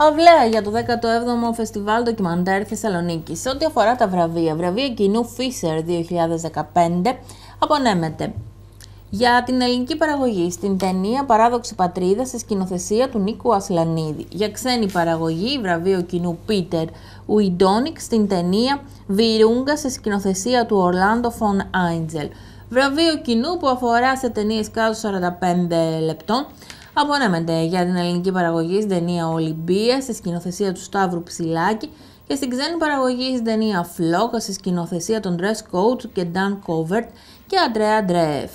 Αυλαία για το 17ο Φεστιβάλ Ντοκιμαντέρ Θεσσαλονίκη. Σε ό,τι αφορά τα βραβεία, βραβείο κοινού Φίσερ 2015 απονέμεται για την ελληνική παραγωγή στην ταινία Παράδοξη Πατρίδα σε σκηνοθεσία του Νίκου Ασλανίδη. Για ξένη παραγωγή, βραβείο κοινού Πίτερ Ουιντόνικ στην ταινία Βιρούγκα σε σκηνοθεσία του Ορλάντο Φον Άιντζελ. Βραβείο κοινού που αφορά σε ταινίες κάτω 45 λεπτών Απονέμεται για την ελληνική παραγωγή στην ταινία Ολυμπία, στη σκηνοθεσία του Σταύρου Ψηλάκη και στην ξένη παραγωγή στην ταινία Φλόκα, στη σκηνοθεσία των Dress Coach και Dan Covert και Αντρέα Αντρεεφ.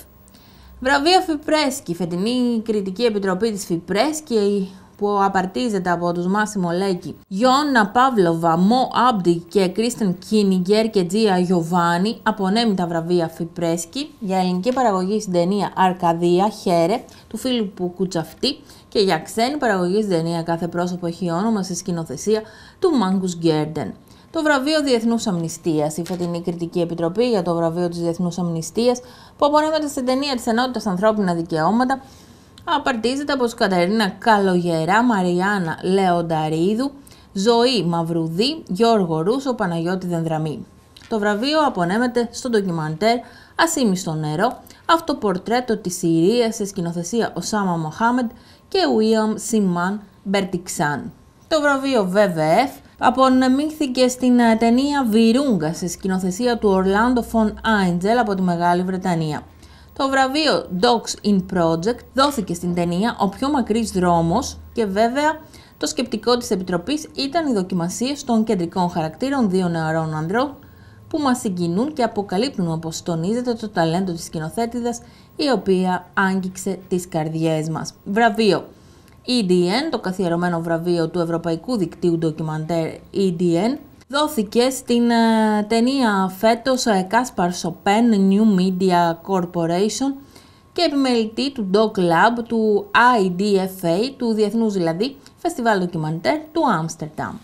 Βραβεία Φιπρέσκη, φετινή κριτική επιτροπή της Φιπρέσκη, που απαρτίζεται από τους Μάσιμο Λέκη, Γιώνα Παύλοβα, Μο Άμπτη και Κρίστεν Κίνιγκερ και Τζία Γιωβάνη απονέμει τα βραβεία Φιπρέσκι για ελληνική παραγωγή στην ταινία Αρκαδία Χέρε του Φίλιππου Κουτσαφτή και για ξένη παραγωγή στην ταινία Κάθε πρόσωπο έχει όνομα στη σκηνοθεσία του Μάγκους Γκέρντεν. Το βραβείο Διεθνούς Αμνηστίας. Η φετινή κριτική επιτροπή για το βραβείο της Διεθνούς Αμνηστίας, που απονέμεται στην ταινία της Ενότητας Ανθρώπινα Δικαιώματα, απαρτίζεται από τους Καταρίνα Καλογερά, Μαριάννα Λεονταρίδου, Ζωή Μαυρουδή, Γιώργο Ρούσο, Παναγιώτη Δενδραμή. Το βραβείο απονέμεται στο ντοκιμαντέρ στο νερό», αυτοπορτρέτο της Συρίας σε σκηνοθεσία Οσάμα Μοχάμεντ και Ουίλιαμ Σιμάν Μπερτιξάν. Το βραβείο WWF απονεμήθηκε στην ε, ταινία «Βιρούγκα» σε σκηνοθεσία του Ορλάντο Φον Άιντζελ από τη Μεγάλη Βρετανία. Το βραβείο Dogs in Project δόθηκε στην ταινία «Ο πιο μακρύς δρόμος» και βέβαια το σκεπτικό της Επιτροπής ήταν οι δοκιμασίες των κεντρικών χαρακτήρων δύο νεαρών ανδρών που μας συγκινούν και αποκαλύπτουν όπως τονίζεται το ταλέντο της σκηνοθέτηδας η οποία άγγιξε τις καρδιές μας. Βραβείο EDN, το καθιερωμένο βραβείο του Ευρωπαϊκού Δικτύου Ντοκιμαντέρ EDN, δόθηκε στην ε, ταινία φέτος Κάσπαρ ε, Σοπέν New Media Corporation και επιμελητή του Dog του IDFA, του Διεθνούς δηλαδή Φεστιβάλ Δοκιμαντέρ του Άμστερνταμ.